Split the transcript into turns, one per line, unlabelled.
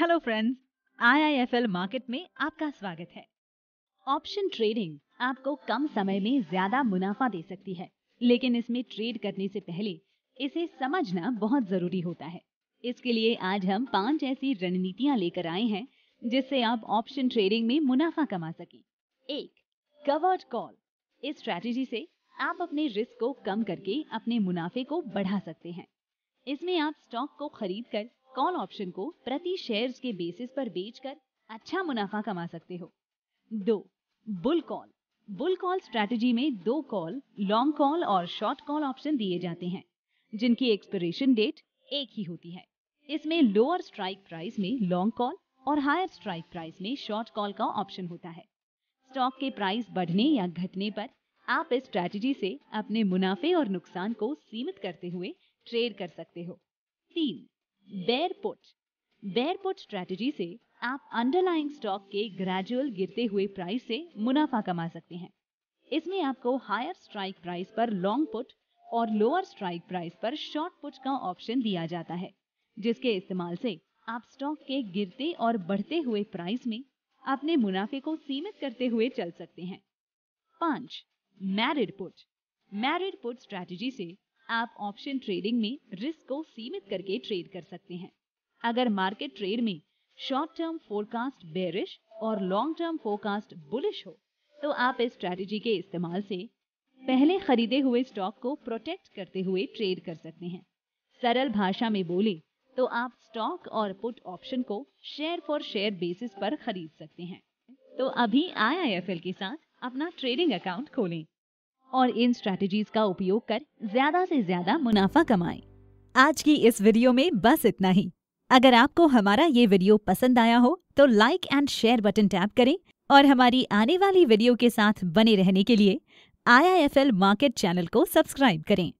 Hello friends IIFL market में आपका स्वागत है ऑप्शन ट्रेडिंग आपको कम समय में ज्यादा मुनाफा दे सकती है लेकिन इसमें ट्रेड करने से पहले इसे समझना बहुत जरूरी होता है इसके लिए आज हम पांच ऐसी रणनीतियां लेकर आए हैं जिससे आप ऑप्शन ट्रेडिंग में मुनाफा कमा सके एक कवर्ड कॉल इस स्ट्रैटेजी से आप अपने रिस्क को कम करके अपने मुनाफे को बढ़ा सकते हैं इसमें आप स्टॉक को खरीद कर कॉल ऑप्शन को प्रति शेयर्स के बेसिस पर बेचकर अच्छा मुनाफा कमा सकते हो दो bull call bull call strategy में दो कॉल लॉन्ग कॉल और शॉर्ट कॉल ऑप्शन दिए जाते हैं जिनकी एक्सपिरेशन डेट एक ही होती है इसमें लोअर स्ट्राइक प्राइस में लॉन्ग कॉल और हायर स्ट्राइक प्राइस में शॉर्ट कॉल का ऑप्शन होता है स्टॉक के प्राइस बढ़ने या घटने पर आप इस स्ट्रैटेजी से अपने मुनाफे और नुकसान को सीमित करते हुए ट्रेड कर सकते हो तीन बेयरपुट बेयरपुट स्ट्रैटेजी से आप अंडरलाइंग स्टॉक के ग्रेजुअल गिरते हुए प्राइस से मुनाफा कमा सकते हैं इसमें आपको हायर स्ट्राइक प्राइस पर लॉन्ग पुट और लोअर स्ट्राइक प्राइस पर शॉर्ट पुट का ऑप्शन दिया जाता है जिसके इस्तेमाल से आप स्टॉक के गिरते और बढ़ते हुए प्राइस में अपने मुनाफे को सीमित करते हुए चल सकते हैं पांच married put married put strategy से आप ऑप्शन ट्रेडिंग में रिस्क को सीमित करके ट्रेड कर सकते हैं अगर मार्केट ट्रेड में शॉर्ट टर्म फोरकास्ट बेरिश और लॉन्ग टर्म फोरकास्ट बुलिश हो तो आप इस स्ट्रैटेजी के इस्तेमाल से पहले खरीदे हुए स्टॉक को प्रोटेक्ट करते हुए ट्रेड कर सकते हैं सरल भाषा में बोले तो आप स्टॉक और पुट ऑप्शन को शेयर फॉर शेयर बेसिस पर खरीद सकते हैं तो अभी आई के साथ अपना ट्रेडिंग अकाउंट खोलें और इन स्ट्रैटेजीज का उपयोग कर ज्यादा से ज्यादा मुनाफा कमाएं। आज की इस वीडियो में बस इतना ही अगर आपको हमारा ये वीडियो पसंद आया हो तो like and share button tap करें और हमारी आने वाली वीडियो के साथ बने रहने के लिए आई मार्केट चैनल को सब्सक्राइब करें